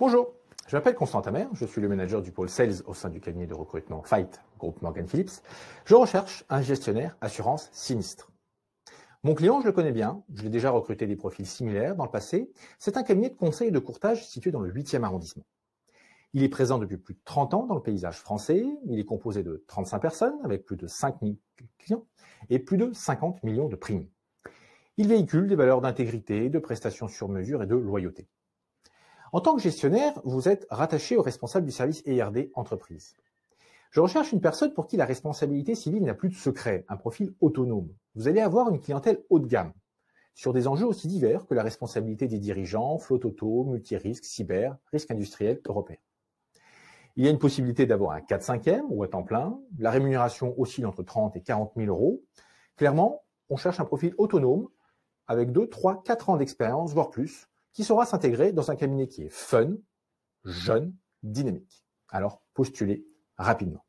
Bonjour, je m'appelle Constant Tamer, je suis le manager du pôle Sales au sein du cabinet de recrutement Fight, groupe Morgan Phillips. Je recherche un gestionnaire assurance sinistre. Mon client, je le connais bien, je l'ai déjà recruté des profils similaires dans le passé. C'est un cabinet de conseil et de courtage situé dans le 8e arrondissement. Il est présent depuis plus de 30 ans dans le paysage français. Il est composé de 35 personnes avec plus de 5000 clients et plus de 50 millions de primes. Il véhicule des valeurs d'intégrité, de prestations sur mesure et de loyauté. En tant que gestionnaire, vous êtes rattaché au responsable du service ERD entreprise. Je recherche une personne pour qui la responsabilité civile n'a plus de secret, un profil autonome. Vous allez avoir une clientèle haut de gamme, sur des enjeux aussi divers que la responsabilité des dirigeants, flotte auto, multirisque, cyber, risque industriel européen. Il y a une possibilité d'avoir un 4-5e ou un temps plein. La rémunération oscille entre 30 et 40 000 euros. Clairement, on cherche un profil autonome avec 2, 3, 4 ans d'expérience, voire plus, qui saura s'intégrer dans un cabinet qui est fun, jeune, dynamique. Alors postulez rapidement.